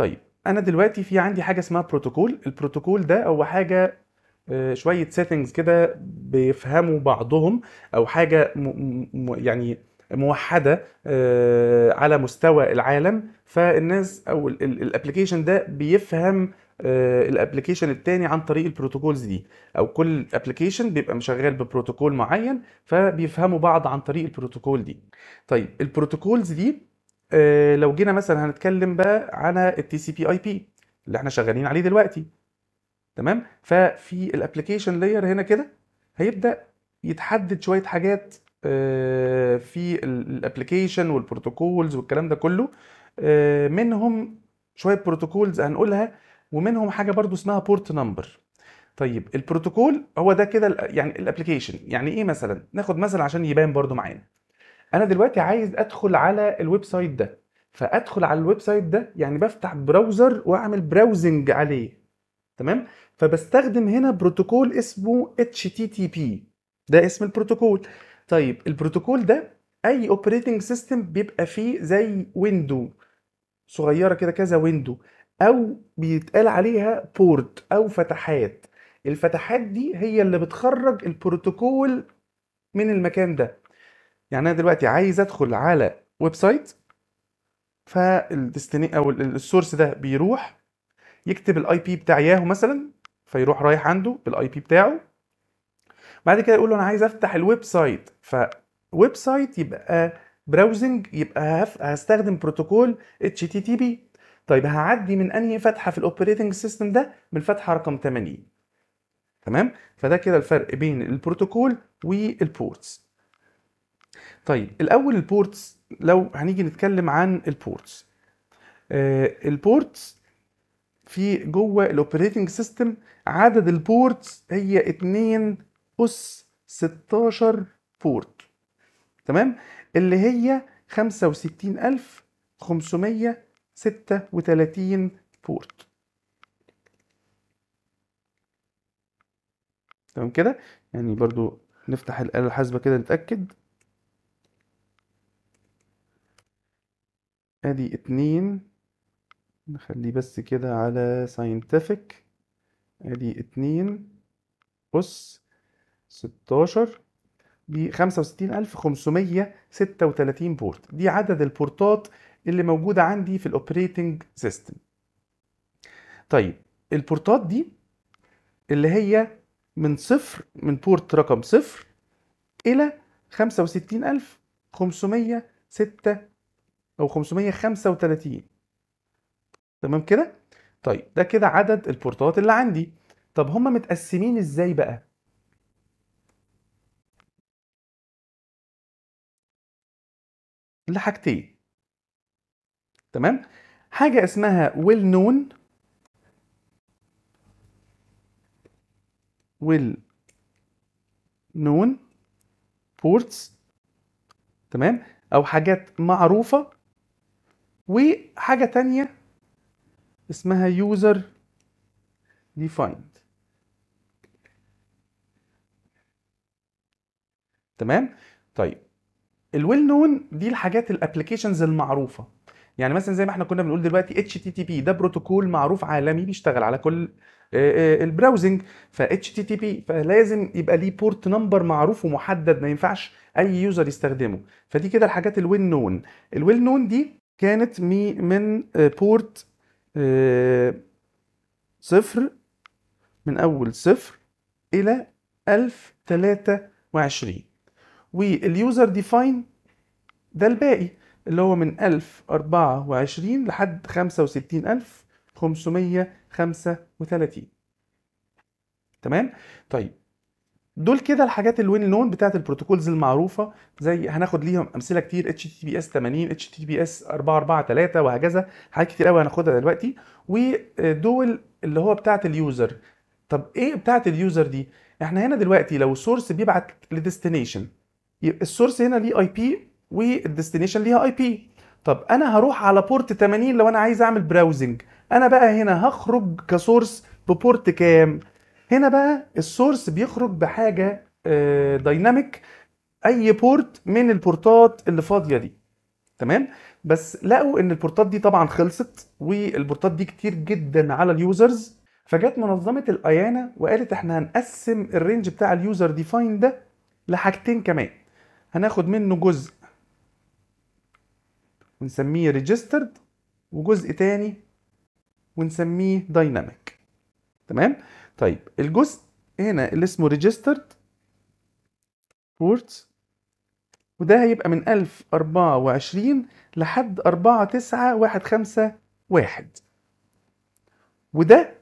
طيب انا دلوقتي في عندي حاجه اسمها بروتوكول البروتوكول ده هو حاجه آه، شويه سيتنجز كده بيفهموا بعضهم او حاجه م- يعني موحده آه، على مستوى العالم فالناس او الابلكيشن ده بيفهم آه، الابلكيشن التاني عن طريق البروتوكولز دي او كل ابلكيشن بيبقى مشغال ببروتوكول معين فبيفهموا بعض عن طريق البروتوكول دي طيب البروتوكولز دي آه، لو جينا مثلا هنتكلم بقى على التي سي بي اي بي اللي احنا شغالين عليه دلوقتي تمام ففي الابلكيشن لاير هنا كده هيبدا يتحدد شويه حاجات آه، في الابلكيشن والبروتوكولز والكلام ده كله آه، منهم شويه بروتوكولز هنقولها ومنهم حاجه برضو اسمها بورت نمبر طيب البروتوكول هو ده كده يعني الابلكيشن يعني ايه مثلا ناخد مثلا عشان يبان برضو معانا انا دلوقتي عايز ادخل على الويب سايت ده فادخل على الويب سايت ده يعني بفتح براوزر واعمل براوزنج عليه تمام فبستخدم هنا بروتوكول اسمه HTTP ده اسم البروتوكول طيب البروتوكول ده اي اوبريتنج سيستم بيبقى فيه زي ويندو صغيره كده كذا ويندو او بيتقال عليها بورت او فتحات الفتحات دي هي اللي بتخرج البروتوكول من المكان ده يعني انا دلوقتي عايز ادخل على ويب سايت فالديستني او السورس ده بيروح يكتب الاي بي بتاع ياهو مثلا فيروح رايح عنده بالاي بي بتاعه بعد كده يقول له انا عايز افتح الويب سايت فويب سايت يبقى براوزنج يبقى هستخدم بروتوكول اتش تي تي بي طيب هعدي من انهي فتحه في الاوبريتنج سيستم ده من الفتحه رقم 80 تمام فده كده الفرق بين البروتوكول والبورتس طيب الاول البورتس لو هنيجي نتكلم عن البورتس آه، البورتس في جوه الاوبريتنج سيستم عدد البورتس هي 2 اس 16 بورت تمام اللي هي 65536 بورت تمام كده يعني برضو نفتح الآلة الحاسبة كده نتأكد ادي اتنين نخليه بس كده على scientific ادي اتنين أس ستاشر دي خمسة وستين ألف خمسمية ستة وتلاتين بورت دي عدد البورتات اللي موجودة عندي في الأوبريتنج سيستم طيب البورتات دي اللي هي من صفر من بورت رقم صفر إلى خمسة وستين ألف خمسمية ستة أو 535 تمام كده؟ طيب ده كده عدد البورتات اللي عندي طب هم متقسمين ازاي بقى؟ لحاجتين تمام؟ حاجة اسمها ويل known ويل known ports تمام؟ أو حاجات معروفة وحاجه تانية اسمها يوزر ديفايند تمام طيب الويل نون دي الحاجات الابلكيشنز المعروفه يعني مثلا زي ما احنا كنا بنقول دلوقتي اتش تي تي بي ده بروتوكول معروف عالمي بيشتغل على كل آه، آه، البراوزنج ف اتش تي تي بي فلازم يبقى ليه بورت نمبر معروف ومحدد ما ينفعش اي يوزر يستخدمه فدي كده الحاجات الويل نون الويل نون دي كانت من بورت آه، آه، صفر من أول صفر إلى 1023 واليوزر ديفاين ده الباقي اللي هو من 1024 لحد 65535 تمام طيب دول كده الحاجات الوين نون بتاعت البروتوكولز المعروفه زي هناخد ليهم امثله كتير اتش تي بي اس 80 اتش تي بي اس 443 وهكذا حاجات كتير قوي هناخدها دلوقتي ودول اللي هو بتاعت اليوزر طب ايه بتاعت اليوزر دي احنا هنا دلوقتي لو سورس بيبعت لديستنيشن يبقى السورس هنا ليه اي بي والديستنيشن ليها اي بي طب انا هروح على بورت 80 لو انا عايز اعمل براوزنج انا بقى هنا هخرج كسورس ببورت كام هنا بقى السورس بيخرج بحاجه دايناميك آه، اي بورت من البورتات اللي فاضيه دي تمام بس لقوا ان البورتات دي طبعا خلصت والبورتات دي كتير جدا على اليوزرز فجت منظمه الايانا وقالت احنا هنقسم الرينج بتاع اليوزر ديفاين ده لحاجتين كمان هناخد منه جزء ونسميه ريجسترد وجزء تاني ونسميه دايناميك تمام طيب الجزء هنا اللي اسمه registered ports وده هيبقى من 1024 لحد 49151 وده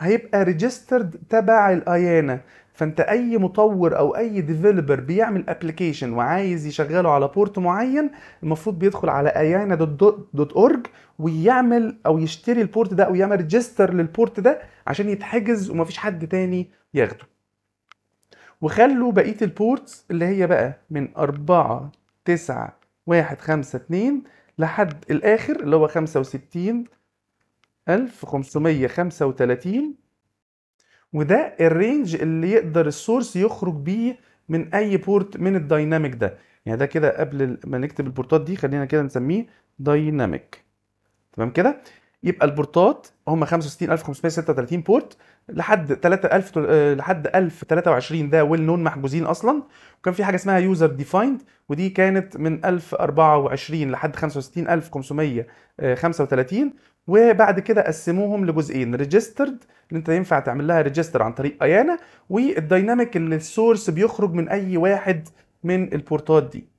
هيبقى ريجسترد تبع الايانا فانت اي مطور او اي ديفيلوبر بيعمل ابلكيشن وعايز يشغله على بورت معين المفروض بيدخل على ايانا دوت اورج ويعمل او يشتري البورت ده او يعمل ريجستر للبورت ده عشان يتحجز ومفيش حد تاني ياخده وخلوا بقيه البورتس اللي هي بقى من 4 9 1 5 2 لحد الاخر اللي هو 65 1535 وده الرينج اللي يقدر السورس يخرج بيه من اي بورت من الدايناميك ده يعني ده كده قبل ما نكتب البورتات دي خلينا كده نسميه دايناميك تمام كده يبقى البورتات هم 65536 بورت لحد 3000 آه، لحد 1023 ده ويل نون محجوزين اصلا وكان في حاجه اسمها يوزر ديفايند ودي كانت من 1024 لحد 65535 وبعد كده قسموهم لجزئين ريجسترد اللي انت ينفع تعمل لها ريجستر عن طريق ايانا والديناميك اللي السورس بيخرج من اي واحد من البورتات دي